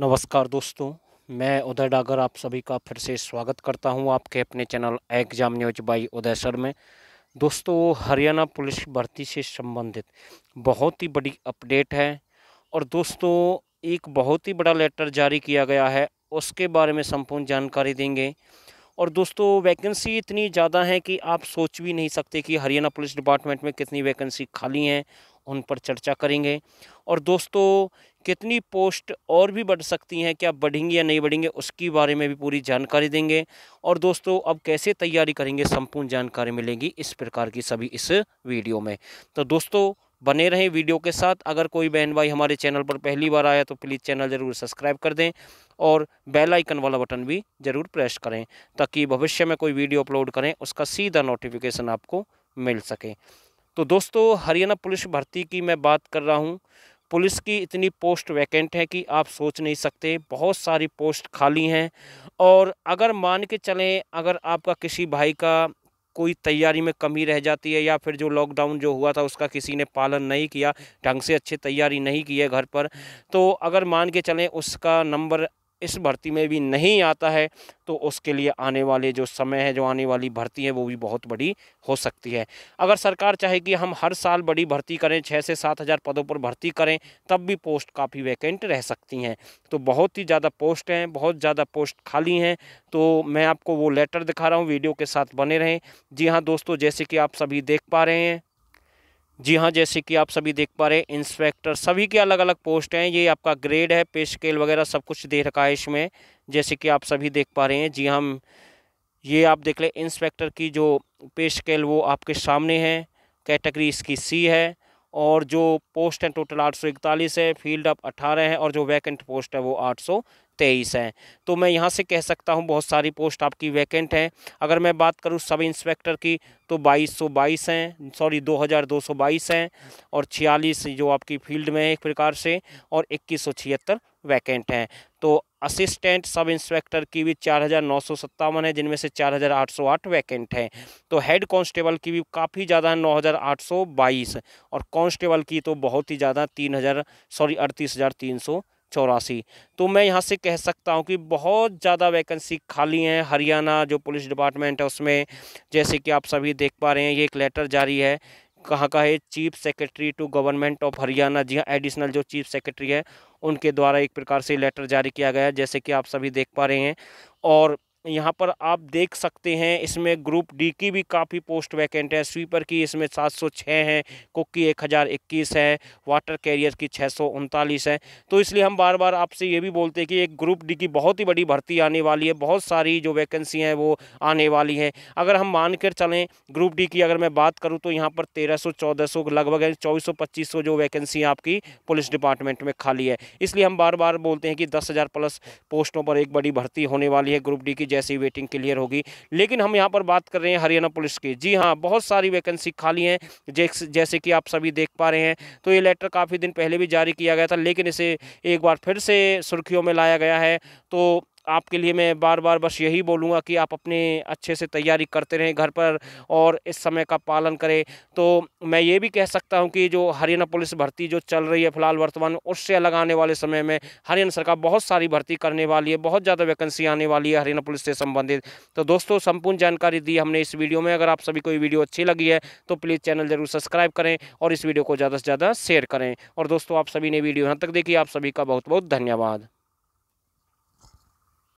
नमस्कार दोस्तों मैं उदय डागर आप सभी का फिर से स्वागत करता हूं आपके अपने channel exam news by Uday sir में दोस्तों हरियाणा पुलिस भर्ती से संबंधित बहुत ही बड़ी अपडेट है और दोस्तों एक बहुत ही बड़ा लेटर जारी किया गया है उसके बारे में संपूर्ण जानकारी देंगे और दोस्तों वैकेंसी इतनी ज़्यादा है कि आप सोच भी नहीं सकते कि हरियाणा पुलिस डिपार्टमेंट में कितनी वैकेंसी खाली हैं उन पर चर्चा करेंगे और दोस्तों कितनी पोस्ट और भी बढ़ सकती हैं क्या बढ़ेंगी या नहीं बढ़ेंगे उसकी बारे में भी पूरी जानकारी देंगे और दोस्तों अब कैसे तैयारी करेंगे संपूर्ण जानकारी मिलेगी इस प्रकार की सभी इस वीडियो में तो दोस्तों बने रहें वीडियो के साथ अगर कोई बहन भाई हमारे चैनल पर पहली बार आया तो प्लीज़ चैनल ज़रूर सब्सक्राइब कर दें और बेल आइकन वाला बटन भी ज़रूर प्रेस करें ताकि भविष्य में कोई वीडियो अपलोड करें उसका सीधा नोटिफिकेशन आपको मिल सके तो दोस्तों हरियाणा पुलिस भर्ती की मैं बात कर रहा हूँ पुलिस की इतनी पोस्ट वैकेंट है कि आप सोच नहीं सकते बहुत सारी पोस्ट खाली हैं और अगर मान के चलें अगर आपका किसी भाई का कोई तैयारी में कमी रह जाती है या फिर जो लॉकडाउन जो हुआ था उसका किसी ने पालन नहीं किया ढंग से अच्छे तैयारी नहीं की है घर पर तो अगर मान के चलें उसका नंबर इस भर्ती में भी नहीं आता है तो उसके लिए आने वाले जो समय है जो आने वाली भर्ती है वो भी बहुत बड़ी हो सकती है अगर सरकार चाहे कि हम हर साल बड़ी भर्ती करें छः से सात हज़ार पदों पर भर्ती करें तब भी पोस्ट काफ़ी वैकेंट रह सकती हैं तो बहुत ही ज़्यादा पोस्ट हैं बहुत ज़्यादा पोस्ट खाली हैं तो मैं आपको वो लेटर दिखा रहा हूँ वीडियो के साथ बने रहें जी हाँ दोस्तों जैसे कि आप सभी देख पा रहे हैं जी हाँ जैसे कि आप सभी देख पा रहे हैं इंस्पेक्टर सभी के अलग अलग पोस्ट हैं ये आपका ग्रेड है पे स्केल वगैरह सब कुछ दे रखा है इसमें जैसे कि आप सभी देख पा रहे हैं जी हम ये आप देख लें इंस्पेक्टर की जो पे स्केल वो आपके सामने है कैटेगरी इसकी सी है और जो पोस्ट हैं टोटल आठ सौ इकतालीस है फील्ड अप अठारह है और जो वैकेंट पोस्ट है वो आठ सौ तेईस है तो मैं यहाँ से कह सकता हूँ बहुत सारी पोस्ट आपकी वैकेंट हैं अगर मैं बात करूँ सब इंस्पेक्टर की तो बाईस सौ बाईस हैं सॉरी दो हज़ार दो सौ बाईस हैं और छियालीस जो आपकी फील्ड में है एक प्रकार से और इक्कीस सौ छिहत्तर वैकेंट हैं तो असिस्टेंट सब इंस्पेक्टर की भी चार हज़ार नौ सौ सत्तावन है जिनमें से चार हज़ार आठ सौ आठ वैकेंट हैं तो हेड कांस्टेबल की भी काफ़ी ज़्यादा है नौ हज़ार आठ सौ बाईस और कांस्टेबल की तो बहुत ही ज़्यादा तीन हज़ार सॉरी अड़तीस हज़ार तीन सौ चौरासी तो मैं यहाँ से कह सकता हूँ कि बहुत ज़्यादा वैकेंसी खाली हैं हरियाणा जो पुलिस डिपार्टमेंट है उसमें जैसे कि आप सभी देख पा रहे हैं ये एक लेटर जारी है कहाँ का है chief secretary to government of Haryana जी हाँ एडिशनल जो चीफ सेक्रेटरी है उनके द्वारा एक प्रकार से लेटर जारी किया गया जैसे कि आप सभी देख पा रहे हैं और यहाँ पर आप देख सकते हैं इसमें ग्रुप डी की भी काफ़ी पोस्ट वैकेंट है स्वीपर की इसमें 706 हैं कुक की इक्कीस है वाटर कैरियर की छः है तो इसलिए हम बार बार आपसे ये भी बोलते हैं कि एक ग्रुप डी की बहुत ही बड़ी भर्ती आने वाली है बहुत सारी जो वैकेंसी हैं वो आने वाली हैं अगर हम मान कर चलें ग्रुप डी की अगर मैं बात करूँ तो यहाँ पर तेरह सौ लगभग चौबीस सौ जो वैकेंसी आपकी पुलिस डिपार्टमेंट में खाली है इसलिए हम बार बार बोलते हैं कि दस प्लस पोस्टों पर एक बड़ी भर्ती होने वाली है ग्रुप डी की जैसे ही वेटिंग क्लियर होगी लेकिन हम यहाँ पर बात कर रहे हैं हरियाणा पुलिस की जी हाँ बहुत सारी वैकेंसी खाली हैं जैसे कि आप सभी देख पा रहे हैं तो ये लेटर काफ़ी दिन पहले भी जारी किया गया था लेकिन इसे एक बार फिर से सुर्खियों में लाया गया है तो आपके लिए मैं बार बार बस यही बोलूँगा कि आप अपने अच्छे से तैयारी करते रहें घर पर और इस समय का पालन करें तो मैं ये भी कह सकता हूँ कि जो हरियाणा पुलिस भर्ती जो चल रही है फिलहाल वर्तमान में उससे अलग आने वाले समय में हरियाणा सरकार बहुत सारी भर्ती करने वाली है बहुत ज़्यादा वैकेंसी आने वाली है हरियाणा पुलिस से संबंधित तो दोस्तों संपूर्ण जानकारी दी हमने इस वीडियो में अगर आप सभी को ये वीडियो अच्छी लगी है तो प्लीज़ चैनल जरूर सब्सक्राइब करें और इस वीडियो को ज़्यादा से ज़्यादा शेयर करें और दोस्तों आप सभी ने वीडियो यहाँ तक देखी आप सभी का बहुत बहुत धन्यवाद